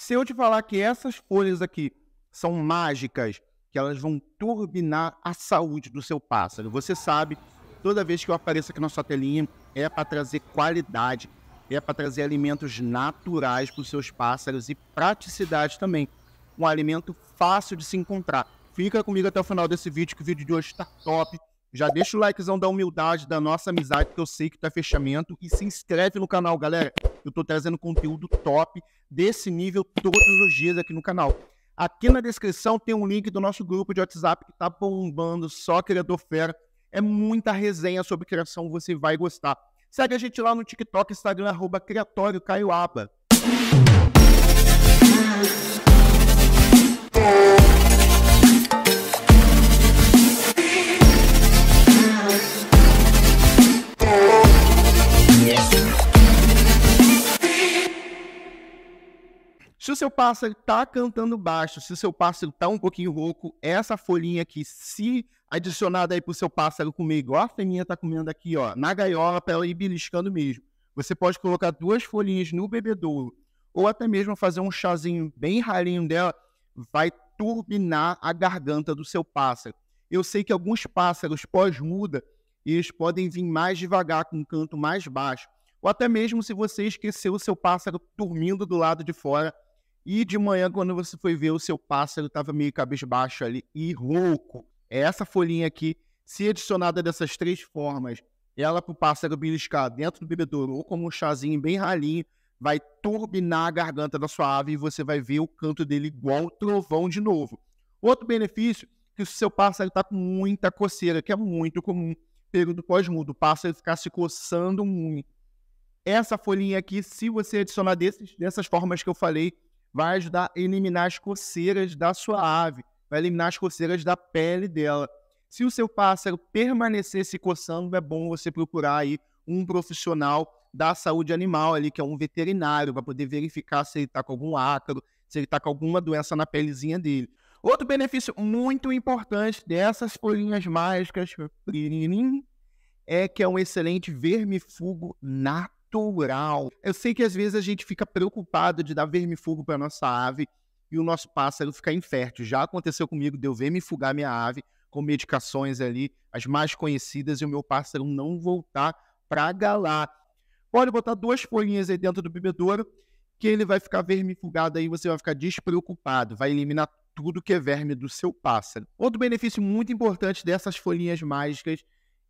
Se eu te falar que essas folhas aqui são mágicas, que elas vão turbinar a saúde do seu pássaro, você sabe, toda vez que eu apareço aqui na sua telinha, é para trazer qualidade, é para trazer alimentos naturais para os seus pássaros e praticidade também. Um alimento fácil de se encontrar. Fica comigo até o final desse vídeo, que o vídeo de hoje está top. Já deixa o likezão da humildade, da nossa amizade, que eu sei que está é fechamento. E se inscreve no canal, galera. Eu tô trazendo conteúdo top desse nível todos os dias aqui no canal. Aqui na descrição tem um link do nosso grupo de WhatsApp que tá bombando, só criador fera. É muita resenha sobre criação, você vai gostar. Segue a gente lá no TikTok, Instagram, arroba Criatório Aba Se o seu pássaro está cantando baixo, se o seu pássaro está um pouquinho rouco, essa folhinha aqui, se adicionada aí para o seu pássaro comer, igual a fêmea está comendo aqui, ó, na gaiola para ela ir beliscando mesmo, você pode colocar duas folhinhas no bebedouro ou até mesmo fazer um chazinho bem ralinho dela, vai turbinar a garganta do seu pássaro. Eu sei que alguns pássaros pós-muda, eles podem vir mais devagar, com um canto mais baixo. Ou até mesmo se você esqueceu o seu pássaro dormindo do lado de fora, e de manhã, quando você foi ver, o seu pássaro estava meio cabisbaixo ali e rouco. É essa folhinha aqui, se adicionada dessas três formas, ela para o pássaro beliscar dentro do bebedouro ou como um chazinho bem ralinho, vai turbinar a garganta da sua ave e você vai ver o canto dele igual trovão de novo. Outro benefício que o seu pássaro está com muita coceira, que é muito comum, período pós-mudo, o pássaro ficar se coçando muito. Essa folhinha aqui, se você adicionar desses, dessas formas que eu falei, vai ajudar a eliminar as coceiras da sua ave, vai eliminar as coceiras da pele dela. Se o seu pássaro permanecer se coçando, é bom você procurar aí um profissional da saúde animal ali, que é um veterinário, para poder verificar se ele está com algum ácaro, se ele está com alguma doença na pelezinha dele. Outro benefício muito importante dessas folhinhas mágicas é que é um excelente vermifugo natural natural. Eu sei que às vezes a gente fica preocupado de dar vermifugo para nossa ave e o nosso pássaro ficar infértil. Já aconteceu comigo, eu verme vermifugar minha ave com medicações ali, as mais conhecidas, e o meu pássaro não voltar para galar. Pode botar duas folhinhas aí dentro do bebedouro que ele vai ficar vermifugado aí, você vai ficar despreocupado, vai eliminar tudo que é verme do seu pássaro. Outro benefício muito importante dessas folhinhas mágicas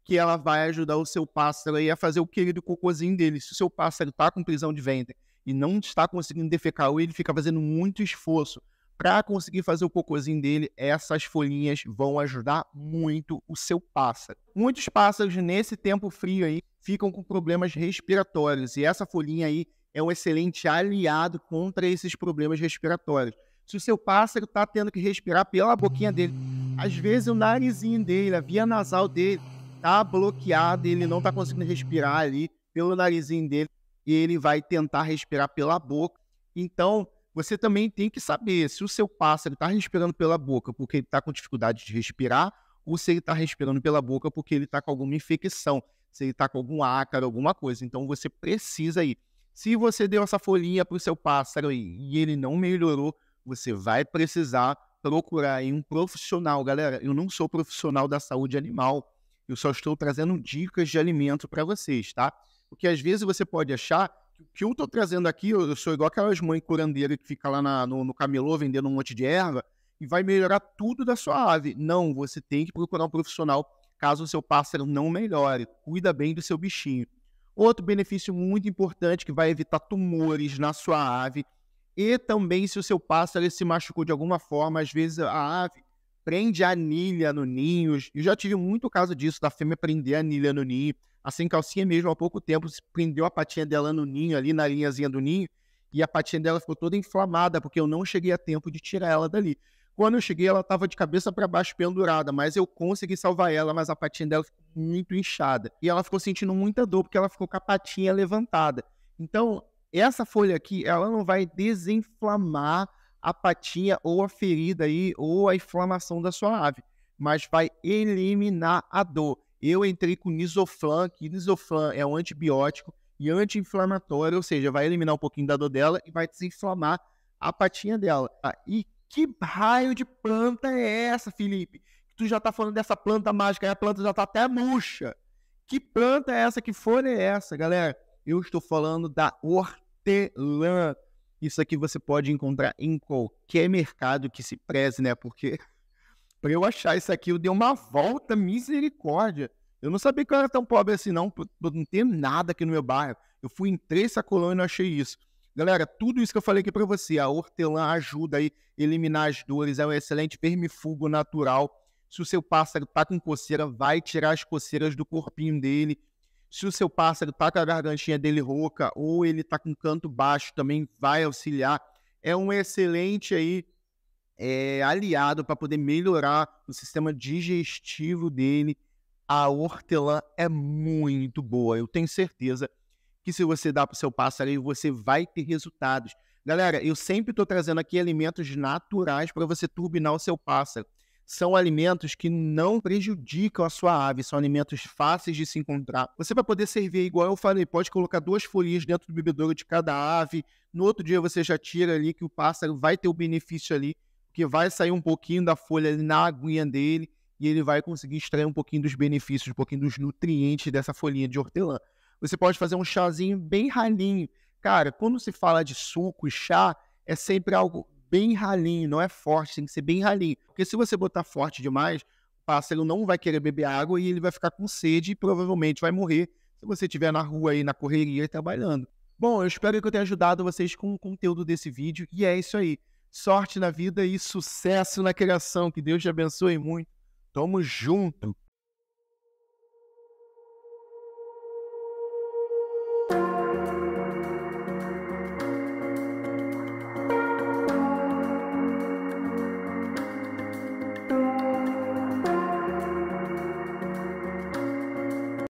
que ela vai ajudar o seu pássaro aí a fazer o querido cocôzinho dele. Se o seu pássaro está com prisão de ventre e não está conseguindo defecar, ou ele fica fazendo muito esforço para conseguir fazer o cocôzinho dele, essas folhinhas vão ajudar muito o seu pássaro. Muitos pássaros nesse tempo frio aí ficam com problemas respiratórios e essa folhinha aí é um excelente aliado contra esses problemas respiratórios. Se o seu pássaro está tendo que respirar pela boquinha dele, às vezes o narizinho dele, a via nasal dele, tá bloqueado, ele não tá conseguindo respirar ali pelo narizinho dele e ele vai tentar respirar pela boca. Então, você também tem que saber se o seu pássaro está respirando pela boca porque ele está com dificuldade de respirar ou se ele está respirando pela boca porque ele está com alguma infecção, se ele está com algum ácaro, alguma coisa. Então você precisa ir. Se você deu essa folhinha para o seu pássaro e ele não melhorou, você vai precisar procurar um profissional. Galera, eu não sou profissional da saúde animal. Eu só estou trazendo dicas de alimento para vocês, tá? Porque às vezes você pode achar que o que eu estou trazendo aqui, eu sou igual aquelas mães curandeiras que fica lá na, no, no camelô vendendo um monte de erva e vai melhorar tudo da sua ave. Não, você tem que procurar um profissional caso o seu pássaro não melhore. Cuida bem do seu bichinho. Outro benefício muito importante que vai evitar tumores na sua ave e também se o seu pássaro se machucou de alguma forma, às vezes a ave prende a anilha no ninho. Eu já tive muito caso disso, da fêmea prender a anilha no ninho. Assim, calcinha mesmo, há pouco tempo, se prendeu a patinha dela no ninho, ali na linhazinha do ninho, e a patinha dela ficou toda inflamada, porque eu não cheguei a tempo de tirar ela dali. Quando eu cheguei, ela estava de cabeça para baixo pendurada, mas eu consegui salvar ela, mas a patinha dela ficou muito inchada. E ela ficou sentindo muita dor, porque ela ficou com a patinha levantada. Então, essa folha aqui, ela não vai desinflamar a patinha ou a ferida aí ou a inflamação da sua ave, mas vai eliminar a dor. Eu entrei com nisoflan, que nisoflan é um antibiótico e anti-inflamatório, ou seja, vai eliminar um pouquinho da dor dela e vai desinflamar a patinha dela. Ah, e que raio de planta é essa, Felipe? Tu já tá falando dessa planta mágica, e a planta já tá até murcha. Que planta é essa? Que folha é essa, galera? Eu estou falando da hortelã. Isso aqui você pode encontrar em qualquer mercado que se preze, né? Porque para eu achar isso aqui, eu dei uma volta, misericórdia. Eu não sabia que eu era tão pobre assim, não. não tem nada aqui no meu bairro. Eu fui em três sacolões e não achei isso. Galera, tudo isso que eu falei aqui para você, a hortelã ajuda a eliminar as dores, é um excelente vermifugo natural. Se o seu pássaro tá com coceira, vai tirar as coceiras do corpinho dele se o seu pássaro está com a gargantinha dele rouca ou ele está com canto baixo, também vai auxiliar. É um excelente aí é, aliado para poder melhorar o sistema digestivo dele. A hortelã é muito boa. Eu tenho certeza que se você dá para o seu pássaro, você vai ter resultados. Galera, eu sempre estou trazendo aqui alimentos naturais para você turbinar o seu pássaro são alimentos que não prejudicam a sua ave, são alimentos fáceis de se encontrar. Você vai poder servir, igual eu falei, pode colocar duas folhinhas dentro do bebedouro de cada ave. No outro dia você já tira ali que o pássaro vai ter o benefício ali, porque vai sair um pouquinho da folha ali na aguinha dele e ele vai conseguir extrair um pouquinho dos benefícios, um pouquinho dos nutrientes dessa folhinha de hortelã. Você pode fazer um chazinho bem ralinho. Cara, quando se fala de suco e chá, é sempre algo bem ralinho, não é forte, tem que ser bem ralinho. Porque se você botar forte demais, o pássaro não vai querer beber água e ele vai ficar com sede e provavelmente vai morrer se você estiver na rua aí, na correria trabalhando. Bom, eu espero que eu tenha ajudado vocês com o conteúdo desse vídeo e é isso aí. Sorte na vida e sucesso na criação. Que Deus te abençoe muito. Tamo junto.